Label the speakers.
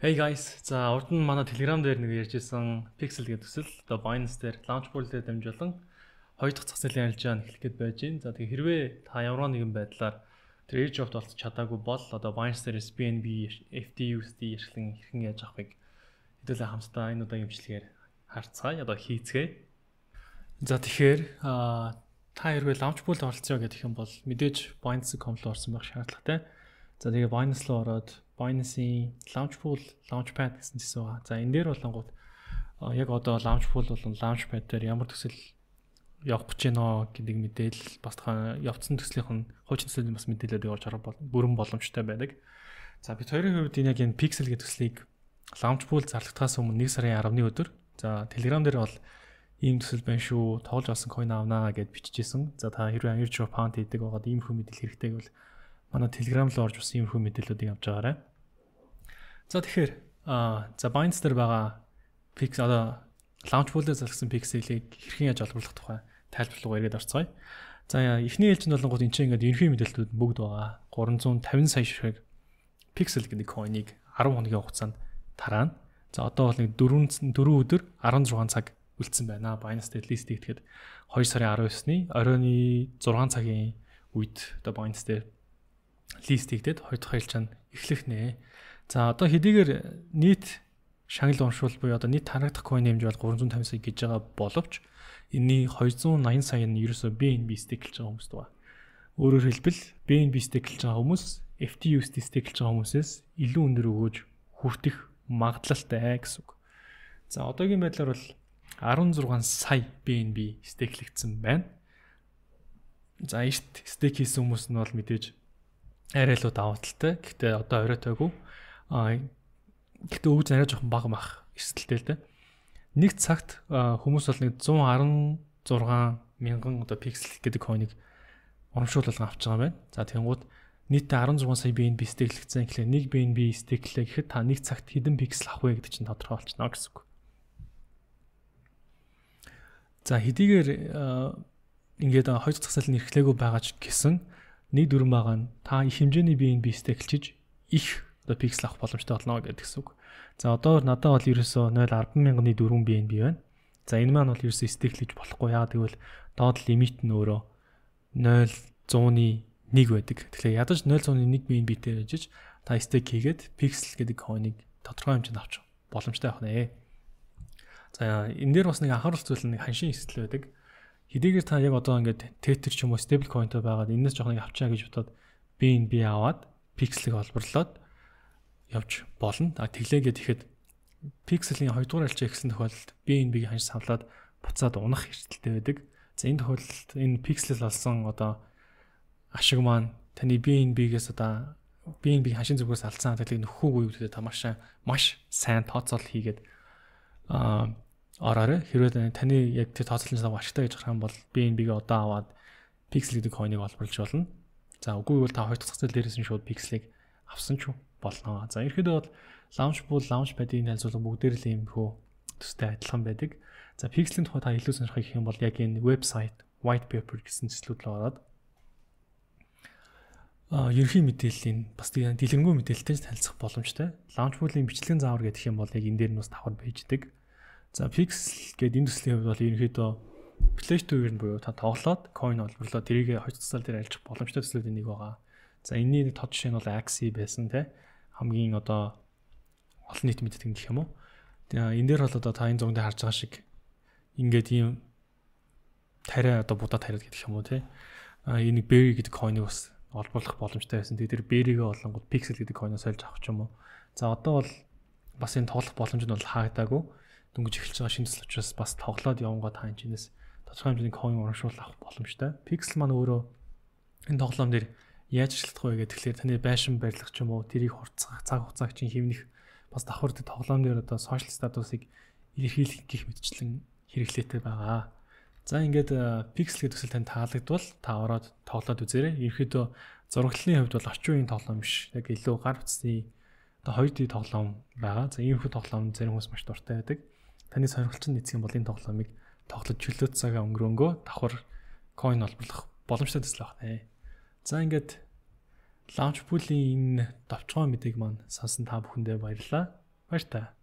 Speaker 1: Hey guys. За урд нь манай Telegram дээр нэг ярьжсэн Pixel гэдэг төсөл одоо Binance дээр launch pool дээр дамжуулан хоёр дахь зах зээлийн арилжаанд эхлэх гээд байж байна. За тэгээ хэрвээ та ямар нэгэн байдлаар тэр Edge of олцож чадаагүй бол одоо Binance дээрс BNB, FTUSD ашиглан хэрхэн яаж авахыг хэдүүлээ хамтдаа энэ удаагийн имчилгээр харцгаая. Одоо хийцгээе. За тэгэхээр та хэрвээ launch pool оролцъё гэх юм бол мэдээж Binance.com руу орсон байх шаардлагатай. За тэгээ Binance руу ороод Binance-ийн Launchpool, Launchpad гэсэн зүйл байгаа. За энэ дээр болонгууд яг одоо Launchpool болон Launchpad дээр ямар төсөл явах гэж байна гэдэг мэдээлэл бас явцсан төслийнх нь хуучин төслийн бас мэдээлэлд явж харах бүрэн боломжтой байдаг. За бид хоёрын хувьд энэ яг энэ Pixel гэдэг төслийг Launchpool зарлагдахаас өмнө 1 сарын 10-ны өдөр за Telegram дээр бол ийм төсөл байна шүү, тоолж олсон coin авнаа гэд биччихсэн. За та хэрвээ 2 жоо pound хийдэг байгаад ийм хүмүүс мэдээлэл хэрэгтэй гэвэл манай Telegram руу орж бас иймэрхүү мэдээллүүдийг авч байгаарай. За тэгэхээр за Binance дээр байгаа Pix одоо launch pool-ээр залгсан Pixel-ийг хэрхэн яаж олборлох тухай тайлбарлуулга эргээд орцгоё. За эхний ээлжинд болонгууд энд чинь ингээд ерхий мэдээлэлүүд бүгд байгаа. 350 сая ширхэг Pixel гэдэг coin-ыг 10 хоногийн хугацаанд тараана. За одоо бол нэг 4 4 өдөр 16 цаг үлдсэн байна. Binance дээр лист итгэхэд 2 сарын 19-ны оройн 6 цагийн үед одоо Binance дээр лист хийгдээд хоёр дахь хэлж чана эхлэх нэ. За одоо хэдийгээр нийт шагнал уншуул буюу одоо нийт танагдах койны хэмжээ бол 350 сая гэж байгаа боловч энэний 280 сая нь ерөөсөө BNB стейк хийж байгаа хүмүүс даа. Өөрөөр хэлбэл BNB стейк хийж байгаа хүмүүс FTUSD стейк хийж байгаа хүмүүсээс илүү өндөр өгөөж хүртэх магадлалтай гэсэн үг. За одоогийн байдлаар бол 16 сая BNB стейклэгдсэн байна. За эрт стейк хийсэн хүмүүс нь бол мэдээж арай илүү давуу талтай. Гэхдээ одоо оройтойгүй. Аа гэхдээ өвж арай жоохон бага мах эрсдэлтэй л дээ. Нэг цагт хүмүүс бол нэг 116 мянган одоо пиксел гэдэг хойныг урамшуулалган авч байгаа юм байна. За тэнгууд нийтдээ 16 сая BNB стейклэгдсэн гэхлээр 1 BNB стейклээ гэхэд та нэг цагт хэдэн пиксел авах вэ гэдэг чинь тодорхой болчихно гэсэн үг. За хэдийгээр ингээд 2 цаг сайлын эрхлээгүй байгаа ч гэсэн нэг дүрм байгаа нь та их хэмжээний биеийн бийстэй эхэлж их одоо пиксел авах боломжтой болно гэдэг гэсэн үг. За одоо надад бол ерөөсөө 0.10 мянганы дөрвөн биеийн бий байна. За энэ маань бол ерөөсөө стеклэж болохгүй. Яг тэгвэл доод лимит нь өөрөө 0.100-ны 1 байдаг. Тэгэхээр ядаж 0.1 биеийн бийтэй байж та стек хийгээд пиксел гэдэг хоныг тодорхой хэмжээнд авч боломжтой байх нэ. За энэ дээр бас нэг анхаарал зүйл нэг ханшийн эсэл байдаг. Хэдийгээр та яг одоо ингээд Tether ч юм уу stable coin-тэй байгаад энэс жоох нэг авчаа гэж бодоод BNB аваад Pixel-ийг олборлоод явж болно. А тэглээгээд ихэд Pixel-ийн 2 дугаар альчаа ихсэн тохиолдолд BNB-ийг ханш савлаад буцаад унах эрсдэлтэй байдаг. За энэ тохиолдолд энэ Pixel олсон одоо ашиг маань таны BNB-гээс одоо BNB хашин зүгээс алдсан хадгалыг нөхөхгүй гэдэг тамаашаа маш сайн тооцоол хийгээд аа ораарэ. Хэрвээ таны яг тэр тооцоолж байгаа ашигтай гэж харах юм бол BNB-г одоо аваад Pixel гэдэг хойныг олборлж болно. За үгүй бол та хоёр дахь цацал дээрээс нь шууд Pixel-ыг авсан ч болно. За ерөөдөө бол Launch бол Launch падийн танилцуулга бүгдээр л юм хөө төстэй адилхан байдаг. За Pixel-ийн тухай та илүү сонирхох юм бол яг энэ website white paper гэсэн зэслүүд рүү ороод а ерхий мэдээллийн бас дэлгэрэнгүй мэдээлэлтэй танилцах боломжтой. Launch pool-ийн бичлэгэн заавар гэдэг юм бол яг энэ дээр нь бас давхар байждаг. За Pixel гэдэг энэ төслийн хувьд бол ерөнхийдөө Play Store-ээр нь буюу та тоглоод coin олборлоо тэрийг хожицсал дээр альжих боломжтой төслүүдийн нэг байгаа. За энэний тод жишээ нь бол Axie байсан те хамгийн одоо олон нийт мэддэг гэх юм уу. Тэгээ энэ дээр бол одоо та энэ зуганд харж байгаа шиг ингээд ийм тариа одоо будаа тариад гэдэг юм уу те. А энэ Berry гэдэг coin-ыг бас олборлох боломжтой байсан. Тэгээ тэр Berry-гээ олонгод Pixel гэдэг coin-оос олж авах ч юм уу. За одоо бол бас энэ тоглох боломж нь бол хаагдаагүй дөнгөж эхэлж байгаа шинэсэл учраас бас тоглоод явангоо та энэ чинээс тодорхой хэмжээний coin урамшуул авах боломжтой. Pixel маань өөрөө энэ тоглоом дээр яаж ажиллах вэ гэдэг тэгэхээр таны байшин барилга ч юм уу тэрийг хурцах цаг хугацааг чинь хэвнэх бас давхар дэ тоглоом дээр одоо social status-ыг илэрхийлэх гих мэтчлэн хэрэглээтэй байгаа. За ингээд э, pixel гэдэг төсөл тань таалагдвал та ороод тоглоод үзээрэй. Ерөнхийдөө зураглалын хувьд бол орчин үеийн тоглоом биш. Яг илүү гар утсны одоо 2D тоглоом байгаа. За ийм их тоглоом зарим хүмүүс маш дуртай байдаг таны сонирхолтой эцгийн болын тоглоомыг тоглож чөлөөт цагаа өнгөрөөнгөө давхар coin олборлох боломжтой төсөл байна. За ингээд launch pool-ийн энэ давчгаа мэдээг маань сонсон та бүхэндээ баярлалаа. Баяр таа.